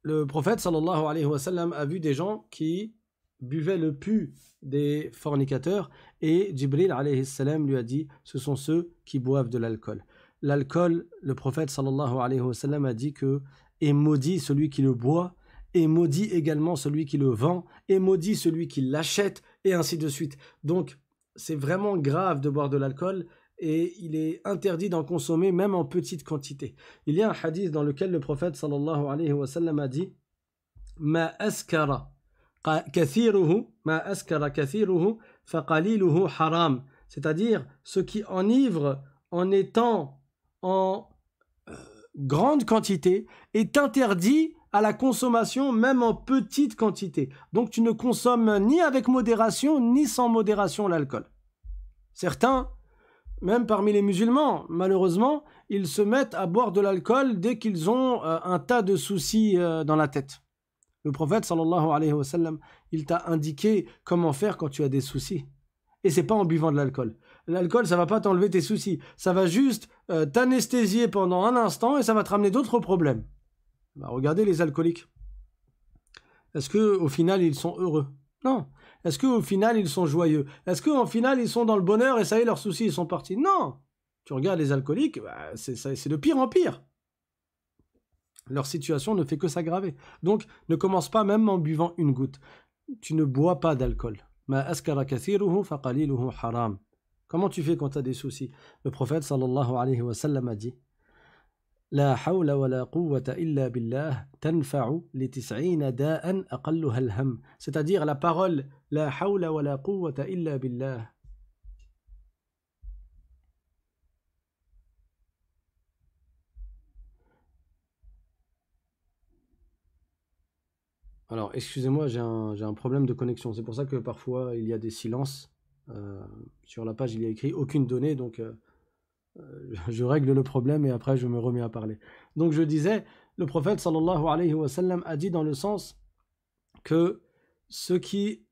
le prophète sallallahu alayhi wa a vu des gens qui buvaient le pu des fornicateurs et Jibril alayhi salam lui a dit ce sont ceux qui boivent de l'alcool. L'alcool, le prophète sallallahu alayhi wa a dit que est maudit celui qui le boit et maudit également celui qui le vend, et maudit celui qui l'achète, et ainsi de suite. Donc, c'est vraiment grave de boire de l'alcool, et il est interdit d'en consommer même en petite quantité. Il y a un hadith dans lequel le prophète sallallahu alayhi wa sallam a dit Ma askara kathiruhu, ma askara kathiruhu, haram. C'est-à-dire, ce qui enivre en étant en euh, grande quantité est interdit à la consommation, même en petite quantité. Donc tu ne consommes ni avec modération, ni sans modération l'alcool. Certains, même parmi les musulmans, malheureusement, ils se mettent à boire de l'alcool dès qu'ils ont euh, un tas de soucis euh, dans la tête. Le prophète, sallallahu alayhi wa sallam, il t'a indiqué comment faire quand tu as des soucis. Et c'est pas en buvant de l'alcool. L'alcool, ça va pas t'enlever tes soucis. Ça va juste euh, t'anesthésier pendant un instant et ça va te ramener d'autres problèmes. Bah, regardez les alcooliques. Est-ce qu'au final, ils sont heureux Non. Est-ce qu'au final, ils sont joyeux Est-ce qu'au final, ils sont dans le bonheur et ça y est, leurs soucis, ils sont partis Non Tu regardes les alcooliques, bah, c'est de pire en pire. Leur situation ne fait que s'aggraver. Donc, ne commence pas même en buvant une goutte. Tu ne bois pas d'alcool. Comment tu fais quand tu as des soucis Le prophète sallallahu alayhi wa sallam a dit لا حول ولا قوة إلا بالله تنفع لتسعين داء أقلها الهم c'est-à-dire la parole لا حول ولا قوة إلا بالله Alors, excusez-moi, j'ai un, un, problème de connexion. C'est pour ça que parfois il y a des silences. Euh, sur la page, il y a écrit aucune donnée, donc euh, euh, *laughs* je règle le problème et après je me remets à parler. Donc je disais, le prophète alayhi wa sallam a dit dans le sens que ce qui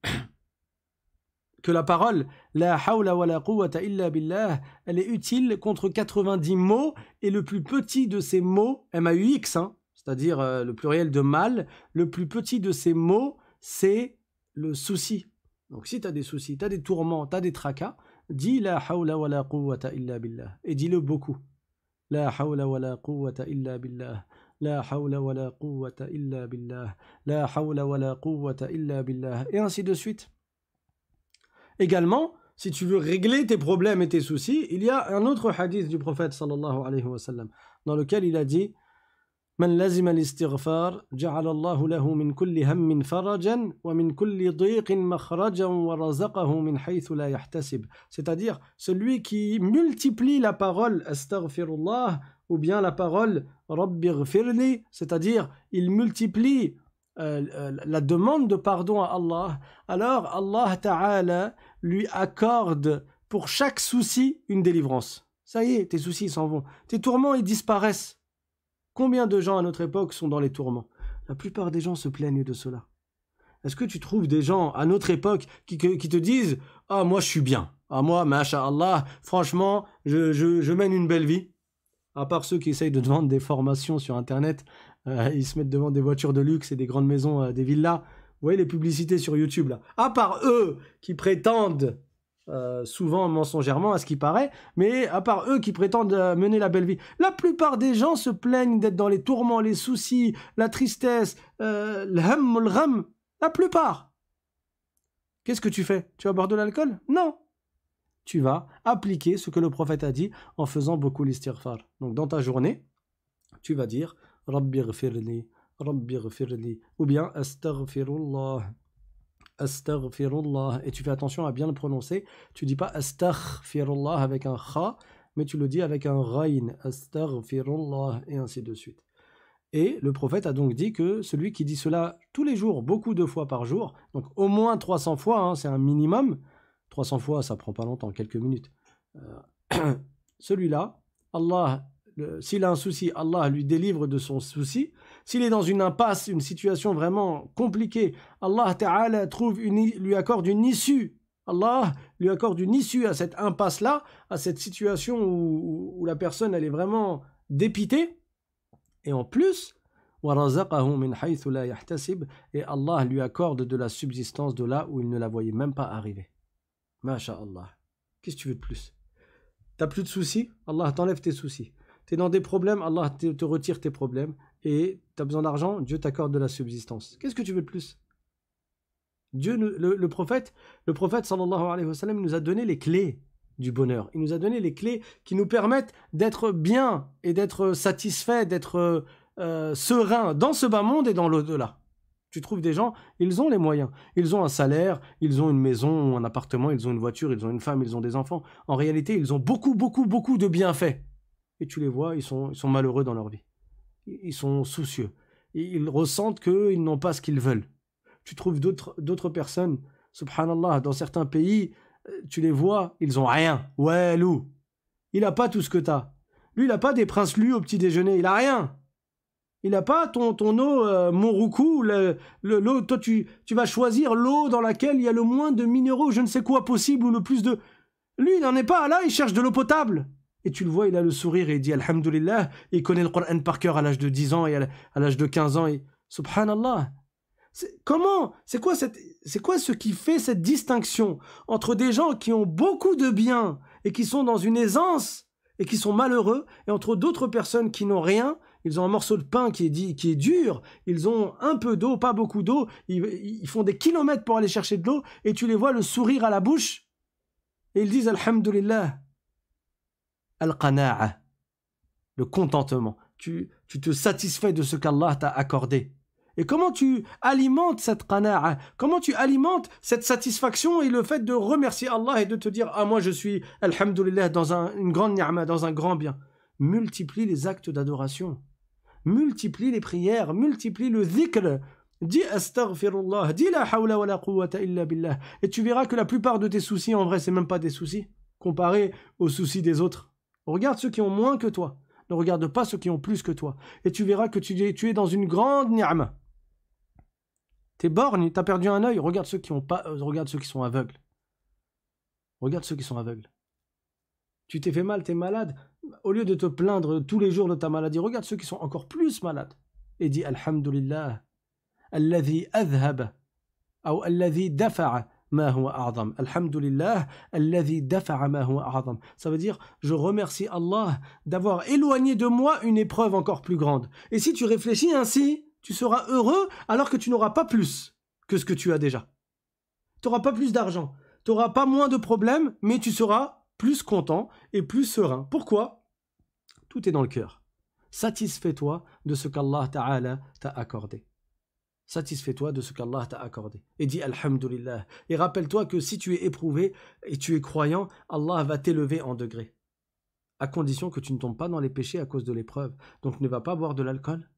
*clears throat* que la parole la hawla wa la quwwata illa billah elle est utile contre 90 mots et le plus petit de ces mots MAUX hein, c'est-à-dire euh, le pluriel de mal le plus petit de ces mots c'est le souci. Donc si tu as des soucis, tu as des tourments, tu as des tracas, Dis la hawla wa la quwwata illa billah. Et dis-le beaucoup. La hawla wa la quwwata illa billah. La hawla wa la quwwata illa billah. La hawla wa la quwwata illa billah. Et ainsi de suite. Également, si tu veux régler tes problèmes et tes soucis, il y a un autre hadith du prophète sallallahu alayhi wa sallam dans lequel il a dit « c'est-à-dire celui qui multiplie la parole astaghfirullah ou bien la parole c'est-à-dire il multiplie euh, euh, la demande de pardon à Allah alors Allah Ta'ala lui accorde pour chaque souci une délivrance ça y est tes soucis s'en vont tes tourments ils disparaissent Combien de gens à notre époque sont dans les tourments La plupart des gens se plaignent de cela. Est-ce que tu trouves des gens à notre époque qui, te disent Ah, moi je suis bien. Ah, moi, Allah, franchement, je, je, mène une belle vie. À part ceux qui essayent de vendre des formations sur Internet, euh, ils se mettent devant des voitures de luxe et des grandes maisons, euh, des villas. Vous voyez les publicités sur YouTube là. À part eux qui prétendent euh, souvent mensongèrement à ce qui paraît, mais à part eux qui prétendent euh, mener la belle vie. La plupart des gens se plaignent d'être dans les tourments, les soucis, la tristesse, euh, la plupart. Qu'est-ce que tu fais Tu vas boire de l'alcool Non. Tu vas appliquer ce que le prophète a dit en faisant beaucoup l'istirfar. Donc dans ta journée, tu vas dire Rabbi Rabbi ou bien Astaghfirullah astaghfirullah. Et tu fais attention à bien le prononcer. Tu dis pas astaghfirullah avec un kha, mais tu le dis avec un rain. Astaghfirullah, et ainsi de suite. Et le prophète a donc dit que celui qui dit cela tous les jours, beaucoup de fois par jour, donc au moins 300 fois, hein, c'est un minimum. 300 fois, ça prend pas longtemps, quelques minutes. Euh, *clears throat* celui-là, Allah, s'il a un souci, Allah lui délivre de son souci s'il est dans une impasse, une situation vraiment compliquée, Allah trouve lui accorde une issue. Allah lui accorde une issue à cette impasse-là, à cette situation où, la personne, elle est vraiment dépitée. Et en plus, et Allah lui accorde de la subsistance de là où il ne la voyait même pas arriver. Masha'Allah. Qu'est-ce que tu veux de plus T'as plus de soucis Allah t'enlève tes soucis. T'es dans des problèmes, Allah te retire tes problèmes et tu as besoin d'argent, Dieu t'accorde de la subsistance. Qu'est-ce que tu veux de plus Dieu, le, prophète, le prophète sallallahu alayhi wa sallam, nous a donné les clés du bonheur. Il nous a donné les clés qui nous permettent d'être bien et d'être satisfait, d'être euh, serein dans ce bas monde et dans l'au-delà. Tu trouves des gens, ils ont les moyens. Ils ont un salaire, ils ont une maison, un appartement, ils ont une voiture, ils ont une femme, ils ont des enfants. En réalité, ils ont beaucoup, beaucoup, beaucoup de bienfaits. Et tu les vois, ils sont malheureux dans leur vie ils sont soucieux. Ils ressentent qu'ils n'ont pas ce qu'ils veulent. Tu trouves d'autres personnes, subhanallah, dans certains pays, euh, tu les vois, ils ont rien. Ouais, loup, il n'a pas tout ce que tu as. Lui, il n'a pas des princes lus au petit déjeuner, il n'a rien. Il n'a pas ton, ton eau euh, mon roucou, le, toi tu, tu vas choisir l'eau dans laquelle il y a le moins de minéraux, je ne sais quoi possible, ou le plus de... Lui, il n'en est pas là, il cherche de l'eau potable et tu le vois, il a le sourire et il dit Alhamdulillah, il connaît le Coran par cœur à l'âge de 10 ans et à l'âge de 15 ans. Et, Subhanallah Comment C'est quoi, cette, quoi ce qui fait cette distinction entre des gens qui ont beaucoup de biens et qui sont dans une aisance et qui sont malheureux et entre d'autres personnes qui n'ont rien ils ont un morceau de pain qui est, dit, qui est dur, ils ont un peu d'eau, pas beaucoup d'eau, ils, font des kilomètres pour aller chercher de l'eau, et tu les vois le sourire à la bouche, et ils disent Alhamdulillah. Al-Qana'a, le contentement. Tu, te satisfais de ce qu'Allah t'a accordé. Et comment tu alimentes cette qana'a Comment tu alimentes cette satisfaction et le fait de remercier Allah et de te dire « Ah, moi je suis, Alhamdulillah, dans un, une grande ni'ma, dans un grand bien ». Multiplie les actes d'adoration. Multiplie les prières, multiplie le dhikr. Dis « Astaghfirullah », dis « La hawla wa la quwwata illa billah ». Et tu verras que la plupart de tes soucis, en vrai, c'est même pas des soucis, comparé aux soucis des autres. Regarde ceux qui ont moins que toi. Ne regarde pas ceux qui ont plus que toi. Et tu verras que tu es, dans une grande ni'ma. T'es borgne, t'as perdu un œil. Regarde ceux qui ont pas, euh, regarde ceux qui sont aveugles. Regarde ceux qui sont aveugles. Tu t'es fait mal, t'es malade. Au lieu de te plaindre tous les jours de ta maladie, regarde ceux qui sont encore plus malades. Et dis Alhamdulillah. Alladhi adhab. Ou alladhi dafa'a ma Alhamdulillah, Ça veut dire, je remercie Allah d'avoir éloigné de moi une épreuve encore plus grande. Et si tu réfléchis ainsi, tu seras heureux alors que tu n'auras pas plus que ce que tu as déjà. Tu n'auras pas plus d'argent, tu n'auras pas moins de problèmes, mais tu seras plus content et plus serein. Pourquoi Tout est dans le cœur. Satisfais-toi de ce qu'Allah Ta'ala t'a accordé. Satisfais-toi de ce qu'Allah t'a accordé. Et dis Alhamdulillah. Et rappelle-toi que si tu es éprouvé et tu es croyant, Allah va t'élever en degré. À condition que tu ne tombes pas dans les péchés à cause de l'épreuve. Donc ne va pas boire de l'alcool.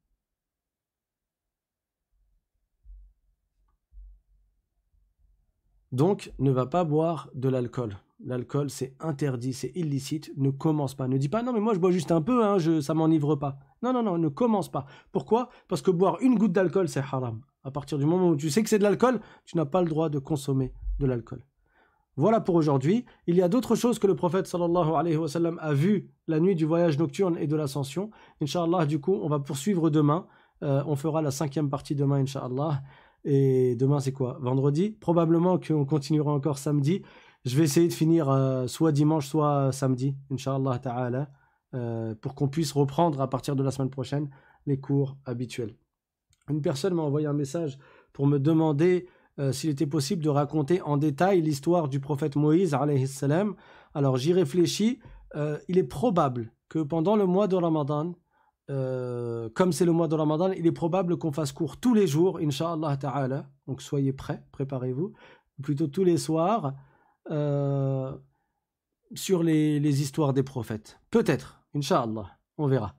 Donc ne va pas boire de l'alcool. L'alcool, c'est interdit, c'est illicite. Ne commence pas. Ne dis pas, non, mais moi, je bois juste un peu, hein, je, ça m'enivre pas. Non, non, non, ne commence pas. Pourquoi Parce que boire une goutte d'alcool, c'est haram. À partir du moment où tu sais que c'est de l'alcool, tu n'as pas le droit de consommer de l'alcool. Voilà pour aujourd'hui. Il y a d'autres choses que le prophète sallallahu alayhi wa sallam a vu la nuit du voyage nocturne et de l'ascension. Inch'Allah, du coup, on va poursuivre demain. Euh, on fera la cinquième partie demain, Inch'Allah. Et demain, c'est quoi Vendredi Probablement qu'on continuera encore samedi. Je vais essayer de finir euh, soit dimanche, soit samedi, Inch'Allah Ta'ala, euh, pour qu'on puisse reprendre à partir de la semaine prochaine les cours habituels. Une personne m'a envoyé un message pour me demander euh, s'il était possible de raconter en détail l'histoire du prophète Moïse. Salam. Alors j'y réfléchis. il est probable que pendant le mois de Ramadan, comme c'est le mois de Ramadan, il est probable qu'on fasse cours tous les jours, Inch'Allah Ta'ala. Donc soyez prêts, préparez-vous. Plutôt tous les soirs. Euh, sur les, histoires des prophètes. Peut-être, Inch'Allah, on verra.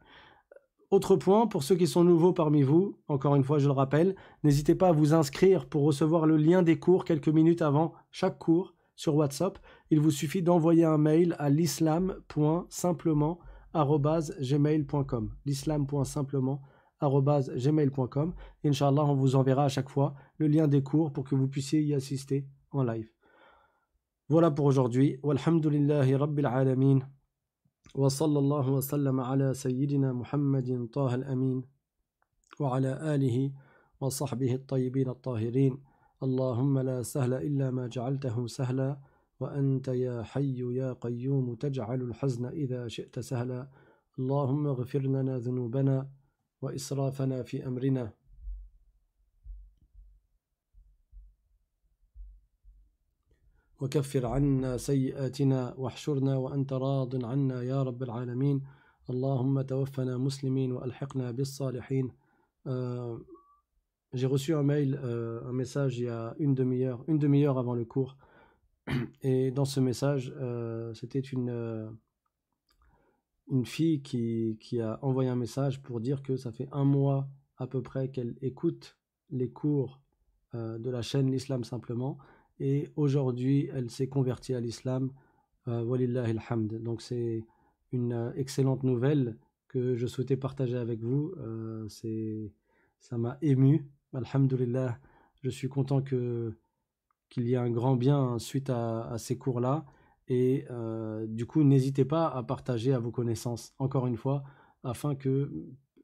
Autre point, pour ceux qui sont nouveaux parmi vous, encore une fois je le rappelle, n'hésitez pas à vous inscrire pour recevoir le lien des cours quelques minutes avant chaque cours sur WhatsApp. Il vous suffit d'envoyer un mail à l'islam.simplement.gmail.com l'islam.simplement.gmail.com Inch'Allah, on vous enverra à chaque fois le lien des cours pour que vous puissiez y assister en live. Voilà pour aujourd'hui. Walhamdulillahi Rabbil Alamin. Wa sallallahu wa sallam ala Sayyidina Muhammadin Taha al-Amin. Wa ala alihi wa sahbihi al-tayyibin al-tahirin. اللهم لا سهل إلا ما جعلته سهلا وأنت يا حي يا قيوم تجعل الحزن إذا شئت سهلا اللهم اغفر لنا ذنوبنا وإسرافنا في أمرنا Euh, j'ai reçu un mail, euh, un message il y a une demi-heure, une demi-heure avant le cours. *clears throat* Et dans ce message, euh, c'était une, une fille qui, qui a envoyé un message pour dire que ça fait un mois à peu près qu'elle écoute les cours de la chaîne L'Islam simplement et aujourd'hui elle s'est convertie à l'islam. Euh, walillahi hamd. Donc c'est une euh, excellente nouvelle que je souhaitais partager avec vous. Euh, c'est, ça m'a ému. Alhamdulillah, je suis content que, qu'il y ait un grand bien hein, suite à, ces cours-là. Et du coup, n'hésitez pas à partager à vos connaissances, encore une fois, afin que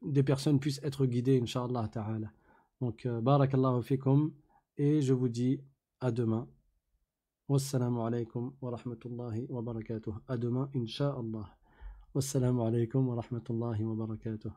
des personnes puissent être guidées, inshallah Ta'ala. Donc, Barakallahu Fikum, et je vous dis à demain. Wassalamu alaikum wa rahmatullahi wa barakatuh. À demain, Inch'Allah. Wassalamu alaikum wa rahmatullahi wa barakatuh.